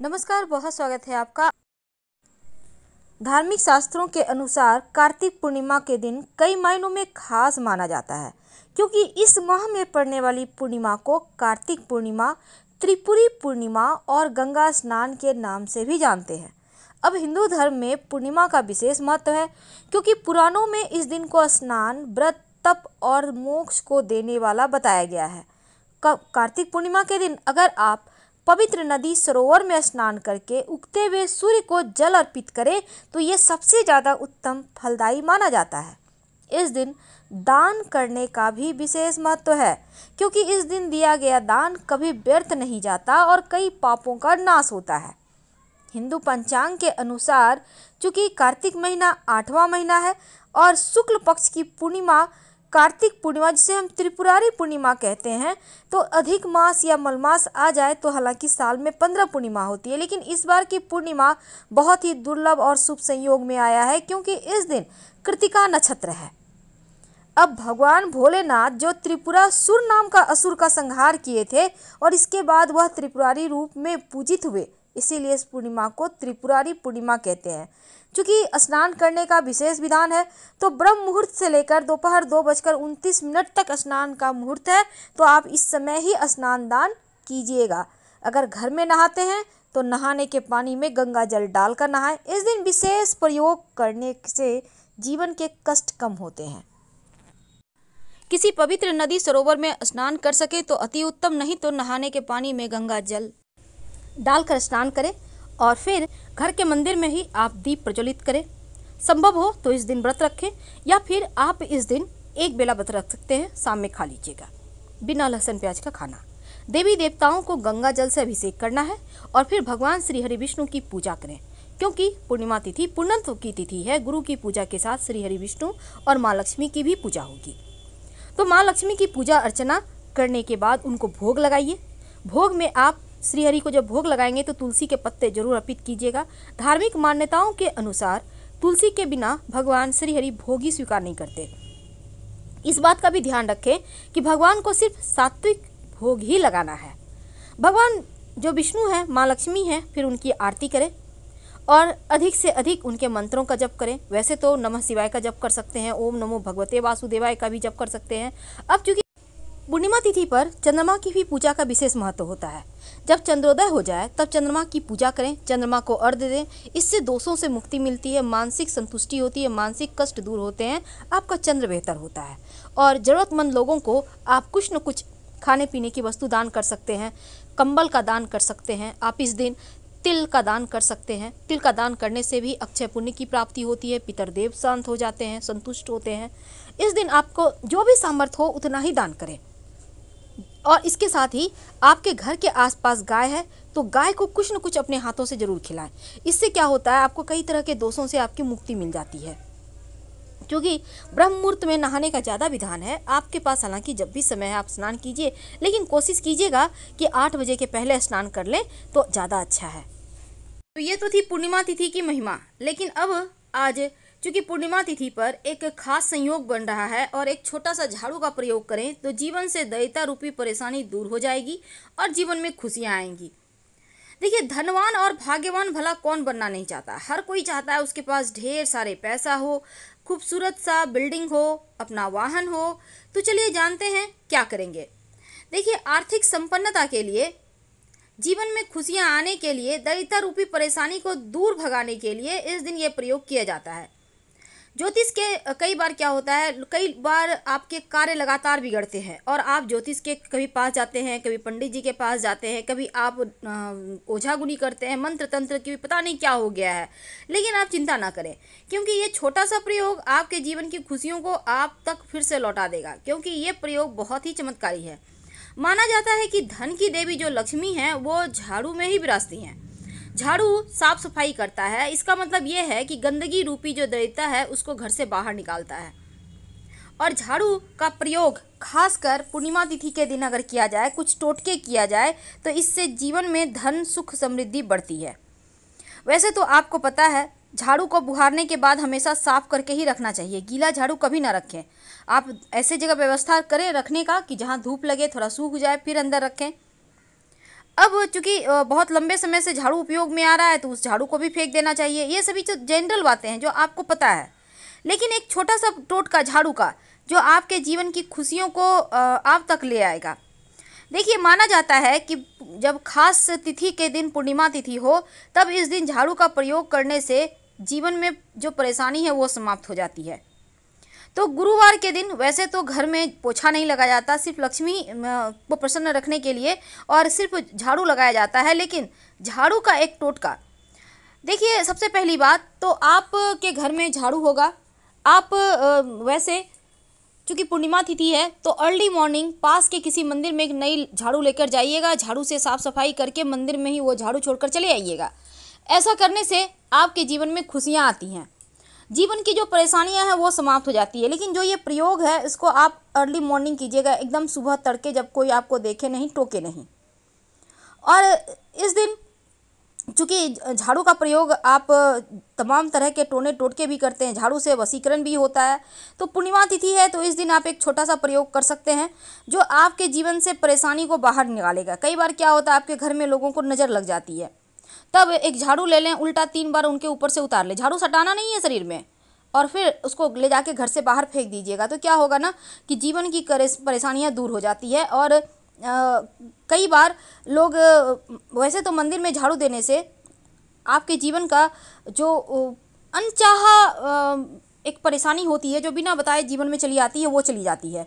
नमस्कार बहुत स्वागत है आपका धार्मिक शास्त्रों के अनुसार कार्तिक पूर्णिमा के दिन कई मायनों में खास माना जाता है क्योंकि इस माह में पड़ने वाली पूर्णिमा को कार्तिक पूर्णिमा त्रिपुरी पूर्णिमा और गंगा स्नान के नाम से भी जानते हैं अब हिंदू धर्म में पूर्णिमा का विशेष महत्व है क्योंकि पुराणों में इस दिन को स्नान व्रत तप और मोक्ष को देने वाला बताया गया है कार्तिक पूर्णिमा के दिन अगर आप पवित्र नदी सरोवर में स्नान करके उगते हुए सूर्य को जल अर्पित करें तो ये सबसे ज़्यादा उत्तम फलदायी माना जाता है इस दिन दान करने का भी विशेष महत्व तो है क्योंकि इस दिन दिया गया दान कभी व्यर्थ नहीं जाता और कई पापों का नाश होता है हिंदू पंचांग के अनुसार चूँकि कार्तिक महीना आठवां महीना है और शुक्ल पक्ष की पूर्णिमा कार्तिक पूर्णिमा जिसे हम त्रिपुरारी पूर्णिमा कहते हैं तो अधिक मास या मलमास आ जाए तो हालांकि साल में पंद्रह पूर्णिमा होती है लेकिन इस बार की पूर्णिमा बहुत ही दुर्लभ और शुभ संयोग में आया है क्योंकि इस दिन कृतिका नक्षत्र है अब भगवान भोलेनाथ जो त्रिपुरा सुर नाम का असुर का संहार किए थे और इसके बाद वह त्रिपुरारी रूप में पूजित हुए इसीलिए इस पूर्णिमा को त्रिपुरारी पूर्णिमा कहते हैं चूँकि स्नान करने का विशेष विधान है तो ब्रह्म मुहूर्त से लेकर दोपहर दो बजकर उनतीस मिनट तक स्नान का मुहूर्त है तो आप इस समय ही स्नान दान कीजिएगा अगर घर में नहाते हैं तो नहाने के पानी में गंगा जल डालकर नहाएं इस दिन विशेष प्रयोग करने से जीवन के कष्ट कम होते हैं किसी पवित्र नदी सरोवर में स्नान कर सके तो अति उत्तम नहीं तो नहाने के पानी में गंगा जल डालकर स्नान करें और फिर घर के मंदिर में ही आप दीप प्रज्वलित करें संभव हो तो इस दिन व्रत रखें या फिर आप इस दिन एक बेला व्रत रख सकते हैं शाम में खा लीजिएगा बिना लहसुन प्याज का खाना देवी देवताओं को गंगा जल से अभिषेक करना है और फिर भगवान श्री हरि विष्णु की पूजा करें क्योंकि पूर्णिमा तिथि पूर्णत्व की तिथि है गुरु की पूजा के साथ श्री हरि विष्णु और माँ लक्ष्मी की भी पूजा होगी तो माँ लक्ष्मी की पूजा अर्चना करने के बाद उनको भोग लगाइए भोग में आप श्रीहरि को जब भोग लगाएंगे तो तुलसी के पत्ते जरूर अर्पित कीजिएगा धार्मिक मान्यताओं के अनुसार तुलसी के बिना भगवान श्रीहरि भोग ही स्वीकार नहीं करते इस बात का भी ध्यान रखें कि भगवान को सिर्फ सात्विक भोग ही लगाना है भगवान जो विष्णु हैं माँ लक्ष्मी हैं फिर उनकी आरती करें और अधिक से अधिक उनके मंत्रों का जप करें वैसे तो नमः शिवाय का जप कर सकते हैं ओम नमो भगवते वासुदेवाय का भी जप कर सकते हैं अब चूंकि पूर्णिमा तिथि पर चंद्रमा की भी पूजा का विशेष महत्व होता है जब चंद्रोदय हो जाए तब चंद्रमा की पूजा करें चंद्रमा को अर्ध दें इससे दोषों से मुक्ति मिलती है मानसिक संतुष्टि होती है मानसिक कष्ट दूर होते हैं आपका चंद्र बेहतर होता है और ज़रूरतमंद लोगों को आप कुछ न कुछ खाने पीने की वस्तु दान कर सकते हैं कंबल का दान कर सकते हैं आप इस दिन तिल का दान कर सकते हैं तिल का दान करने से भी अक्षय पुण्य की प्राप्ति होती है पितरदेव शांत हो जाते हैं संतुष्ट होते हैं इस दिन आपको जो भी सामर्थ्य हो उतना ही दान करें और इसके साथ ही आपके घर के आसपास गाय है तो गाय को कुछ न कुछ अपने हाथों से ज़रूर खिलाएं इससे क्या होता है आपको कई तरह के दोषों से आपकी मुक्ति मिल जाती है क्योंकि ब्रह्म मुहूर्त में नहाने का ज़्यादा विधान है आपके पास हालांकि जब भी समय है आप स्नान कीजिए लेकिन कोशिश कीजिएगा कि आठ बजे के पहले स्नान कर लें तो ज़्यादा अच्छा है तो ये तो थी पूर्णिमा तिथि की महिमा लेकिन अब आज क्योंकि पूर्णिमा तिथि पर एक खास संयोग बन रहा है और एक छोटा सा झाड़ू का प्रयोग करें तो जीवन से दयिता रूपी परेशानी दूर हो जाएगी और जीवन में खुशियाँ आएंगी देखिए धनवान और भाग्यवान भला कौन बनना नहीं चाहता हर कोई चाहता है उसके पास ढेर सारे पैसा हो खूबसूरत सा बिल्डिंग हो अपना वाहन हो तो चलिए जानते हैं क्या करेंगे देखिए आर्थिक संपन्नता के लिए जीवन में खुशियाँ आने के लिए दरिद्र रूपी परेशानी को दूर भगाने के लिए इस दिन ये प्रयोग किया जाता है ज्योतिष के कई बार क्या होता है कई बार आपके कार्य लगातार बिगड़ते हैं और आप ज्योतिष के कभी पास जाते हैं कभी पंडित जी के पास जाते हैं कभी आप ओझागुनी करते हैं मंत्र तंत्र की पता नहीं क्या हो गया है लेकिन आप चिंता ना करें क्योंकि ये छोटा सा प्रयोग आपके जीवन की खुशियों को आप तक फिर से लौटा देगा क्योंकि ये प्रयोग बहुत ही चमत्कारी है माना जाता है कि धन की देवी जो लक्ष्मी हैं वो झाड़ू में ही विराजती हैं झाड़ू साफ सफाई करता है इसका मतलब ये है कि गंदगी रूपी जो दरिद्रता है उसको घर से बाहर निकालता है और झाड़ू का प्रयोग खासकर पूर्णिमा तिथि के दिन अगर किया जाए कुछ टोटके किया जाए तो इससे जीवन में धन सुख समृद्धि बढ़ती है वैसे तो आपको पता है झाड़ू को बुहारने के बाद हमेशा साफ करके ही रखना चाहिए गीला झाड़ू कभी ना रखें आप ऐसे जगह व्यवस्था करें रखने का कि जहाँ धूप लगे थोड़ा सूख जाए फिर अंदर रखें अब चूंकि बहुत लंबे समय से झाड़ू उपयोग में आ रहा है तो उस झाड़ू को भी फेंक देना चाहिए ये सभी जो जनरल बातें हैं जो आपको पता है लेकिन एक छोटा सा टोटका झाड़ू का जो आपके जीवन की खुशियों को आप तक ले आएगा देखिए माना जाता है कि जब खास तिथि के दिन पूर्णिमा तिथि हो तब इस दिन झाड़ू का प्रयोग करने से जीवन में जो परेशानी है वो समाप्त हो जाती है तो गुरुवार के दिन वैसे तो घर में पोछा नहीं लगाया जाता सिर्फ लक्ष्मी को प्रसन्न रखने के लिए और सिर्फ झाड़ू लगाया जाता है लेकिन झाड़ू का एक टोटका देखिए सबसे पहली बात तो आपके घर में झाड़ू होगा आप वैसे चूँकि पूर्णिमा तिथि है तो अर्ली मॉर्निंग पास के किसी मंदिर में एक नई झाड़ू लेकर जाइएगा झाड़ू से साफ सफाई करके मंदिर में ही वो झाड़ू छोड़कर चले आइएगा ऐसा करने से आपके जीवन में खुशियाँ आती हैं जीवन की जो परेशानियां हैं वो समाप्त हो जाती है लेकिन जो ये प्रयोग है इसको आप अर्ली मॉर्निंग कीजिएगा एकदम सुबह तड़के जब कोई आपको देखे नहीं टोके नहीं और इस दिन चूँकि झाड़ू का प्रयोग आप तमाम तरह के टोने टोटके भी करते हैं झाड़ू से वसीकरण भी होता है तो पूर्णिमा तिथि है तो इस दिन आप एक छोटा सा प्रयोग कर सकते हैं जो आपके जीवन से परेशानी को बाहर निकालेगा कई बार क्या होता है आपके घर में लोगों को नज़र लग जाती है तब एक झाड़ू ले लें उल्टा तीन बार उनके ऊपर से उतार लें झाड़ू सटाना नहीं है शरीर में और फिर उसको ले जाके घर से बाहर फेंक दीजिएगा तो क्या होगा ना कि जीवन की परेशानियाँ दूर हो जाती है और आ, कई बार लोग वैसे तो मंदिर में झाड़ू देने से आपके जीवन का जो अनचाहा एक परेशानी होती है जो बिना बताए जीवन में चली आती है वो चली जाती है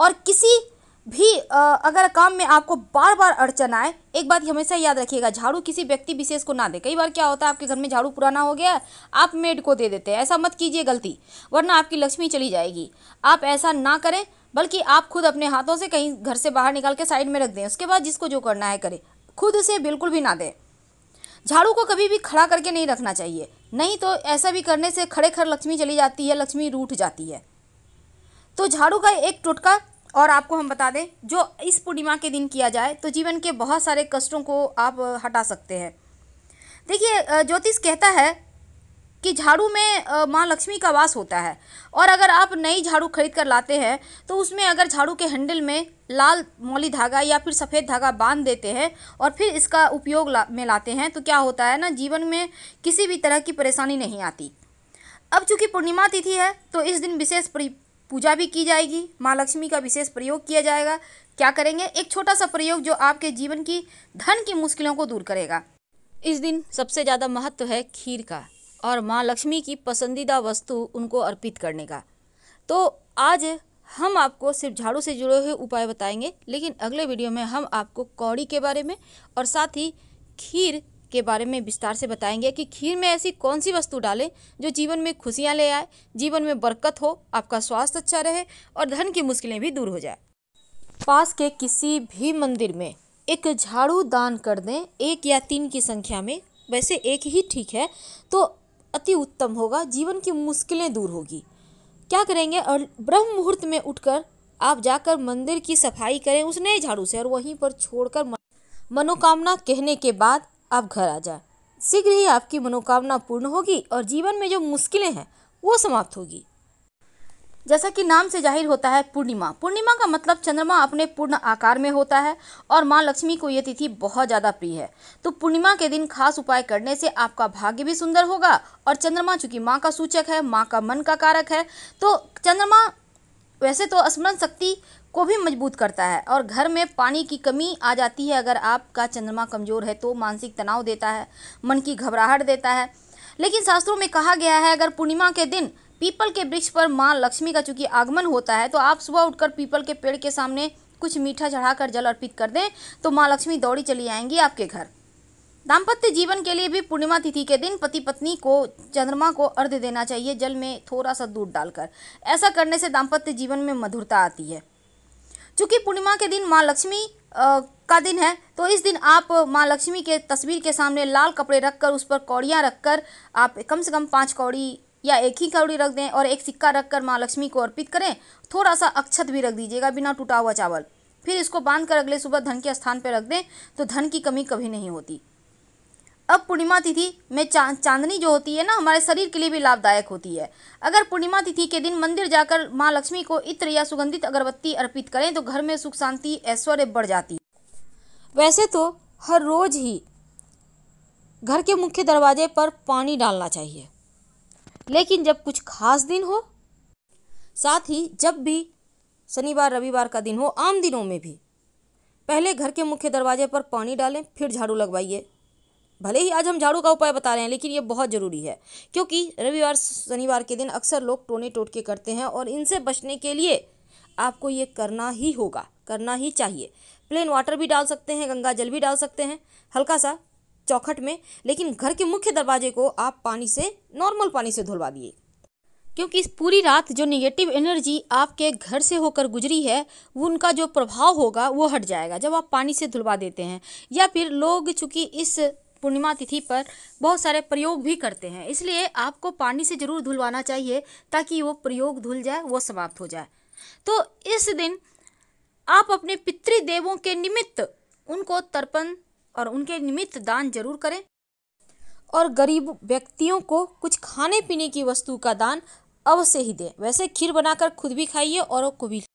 और किसी भी आ, अगर काम में आपको बार बार अड़चन आए एक बात हमेशा याद रखिएगा झाड़ू किसी व्यक्ति विशेष को ना दे कई बार क्या होता है आपके घर में झाड़ू पुराना हो गया आप मेड को दे देते हैं ऐसा मत कीजिए गलती वरना आपकी लक्ष्मी चली जाएगी आप ऐसा ना करें बल्कि आप खुद अपने हाथों से कहीं घर से बाहर निकाल के साइड में रख दें उसके बाद जिसको जो करना है करें खुद से बिल्कुल भी ना दें झाड़ू को कभी भी खड़ा करके नहीं रखना चाहिए नहीं तो ऐसा भी करने से खड़े खड़ लक्ष्मी चली जाती है लक्ष्मी रूठ जाती है तो झाड़ू का एक टोटका और आपको हम बता दें जो इस पूर्णिमा के दिन किया जाए तो जीवन के बहुत सारे कष्टों को आप हटा सकते हैं देखिए ज्योतिष कहता है कि झाड़ू में माँ लक्ष्मी का वास होता है और अगर आप नई झाड़ू खरीद कर लाते हैं तो उसमें अगर झाड़ू के हैंडल में लाल मौली धागा या फिर सफ़ेद धागा बांध देते हैं और फिर इसका उपयोग ला, में लाते हैं तो क्या होता है ना जीवन में किसी भी तरह की परेशानी नहीं आती अब चूंकि पूर्णिमा तिथि है तो इस दिन विशेष पूजा भी की जाएगी माँ लक्ष्मी का विशेष प्रयोग किया जाएगा क्या करेंगे एक छोटा सा प्रयोग जो आपके जीवन की धन की मुश्किलों को दूर करेगा इस दिन सबसे ज़्यादा महत्व है खीर का और माँ लक्ष्मी की पसंदीदा वस्तु उनको अर्पित करने का तो आज हम आपको सिर्फ झाड़ू से जुड़े हुए उपाय बताएंगे लेकिन अगले वीडियो में हम आपको कौड़ी के बारे में और साथ ही खीर के बारे में विस्तार से बताएंगे कि खीर में ऐसी कौन सी वस्तु डालें जो जीवन में खुशियाँ ले आए जीवन में बरकत हो आपका स्वास्थ्य अच्छा रहे और धन की मुश्किलें भी दूर हो जाए पास के किसी भी मंदिर में एक झाड़ू दान कर दें एक या तीन की संख्या में वैसे एक ही ठीक है तो अति उत्तम होगा जीवन की मुश्किलें दूर होगी क्या करेंगे और ब्रह्म मुहूर्त में उठकर आप जाकर मंदिर की सफाई करें उस नए झाड़ू से और वहीं पर छोड़कर मनोकामना कहने के बाद आप घर आ जाए शीघ्र ही आपकी मनोकामना पूर्ण होगी और जीवन में जो मुश्किलें हैं वो समाप्त होगी जैसा कि नाम से जाहिर होता है पूर्णिमा पूर्णिमा का मतलब चंद्रमा अपने पूर्ण आकार में होता है और माँ लक्ष्मी को ये तिथि बहुत ज़्यादा प्रिय है तो पूर्णिमा के दिन खास उपाय करने से आपका भाग्य भी सुंदर होगा और चंद्रमा चूंकि माँ का सूचक है माँ का मन का कारक है तो चंद्रमा वैसे तो स्मरण शक्ति को भी मजबूत करता है और घर में पानी की कमी आ जाती है अगर आपका चंद्रमा कमज़ोर है तो मानसिक तनाव देता है मन की घबराहट देता है लेकिन शास्त्रों में कहा गया है अगर पूर्णिमा के दिन पीपल के वृक्ष पर माँ लक्ष्मी का चूंकि आगमन होता है तो आप सुबह उठकर पीपल के पेड़ के सामने कुछ मीठा चढ़ाकर जल अर्पित कर दें तो माँ लक्ष्मी दौड़ी चली आएंगी आपके घर दाम्पत्य जीवन के लिए भी पूर्णिमा तिथि के दिन पति पत्नी को चंद्रमा को अर्ध देना चाहिए जल में थोड़ा सा दूध डालकर ऐसा करने से दाम्पत्य जीवन में मधुरता आती है चूँकि पूर्णिमा के दिन माँ लक्ष्मी का दिन है तो इस दिन आप माँ लक्ष्मी के तस्वीर के सामने लाल कपड़े रखकर उस पर कौड़ियाँ रखकर आप कम से कम पाँच कौड़ी या एक ही कौड़ी रख दें और एक सिक्का रखकर माँ लक्ष्मी को अर्पित करें थोड़ा सा अक्षत भी रख दीजिएगा बिना टूटा हुआ चावल फिर इसको बांध कर अगले सुबह धन के स्थान पर रख दें तो धन की कमी कभी नहीं होती अब पूर्णिमा तिथि में चा चांदनी जो होती है ना हमारे शरीर के लिए भी लाभदायक होती है अगर पूर्णिमा तिथि के दिन मंदिर जाकर माँ लक्ष्मी को इत्र या सुगंधित अगरबत्ती अर्पित करें तो घर में सुख शांति ऐश्वर्य बढ़ जाती है वैसे तो हर रोज ही घर के मुख्य दरवाजे पर पानी डालना चाहिए लेकिन जब कुछ खास दिन हो साथ ही जब भी शनिवार रविवार का दिन हो आम दिनों में भी पहले घर के मुख्य दरवाजे पर पानी डालें फिर झाड़ू लगवाइए भले ही आज हम झाड़ू का उपाय बता रहे हैं लेकिन ये बहुत ज़रूरी है क्योंकि रविवार शनिवार के दिन अक्सर लोग टोने टोटके करते हैं और इनसे बचने के लिए आपको ये करना ही होगा करना ही चाहिए प्लेन वाटर भी डाल सकते हैं गंगा जल भी डाल सकते हैं हल्का सा चौखट में लेकिन घर के मुख्य दरवाजे को आप पानी से नॉर्मल पानी से धुलवा दिए क्योंकि इस पूरी रात जो निगेटिव एनर्जी आपके घर से होकर गुजरी है वो उनका जो प्रभाव होगा वो हट जाएगा जब आप पानी से धुलवा देते हैं या फिर लोग चूँकि इस पूर्णिमा तिथि पर बहुत सारे प्रयोग भी करते हैं इसलिए आपको पानी से ज़रूर धुलवाना चाहिए ताकि वो प्रयोग धुल जाए वो समाप्त हो जाए तो इस दिन आप अपने पितृदेवों के निमित्त उनको तर्पण और उनके निमित्त दान जरूर करें और गरीब व्यक्तियों को कुछ खाने पीने की वस्तु का दान अवश्य ही दें वैसे खीर बनाकर खुद भी खाइए और को भी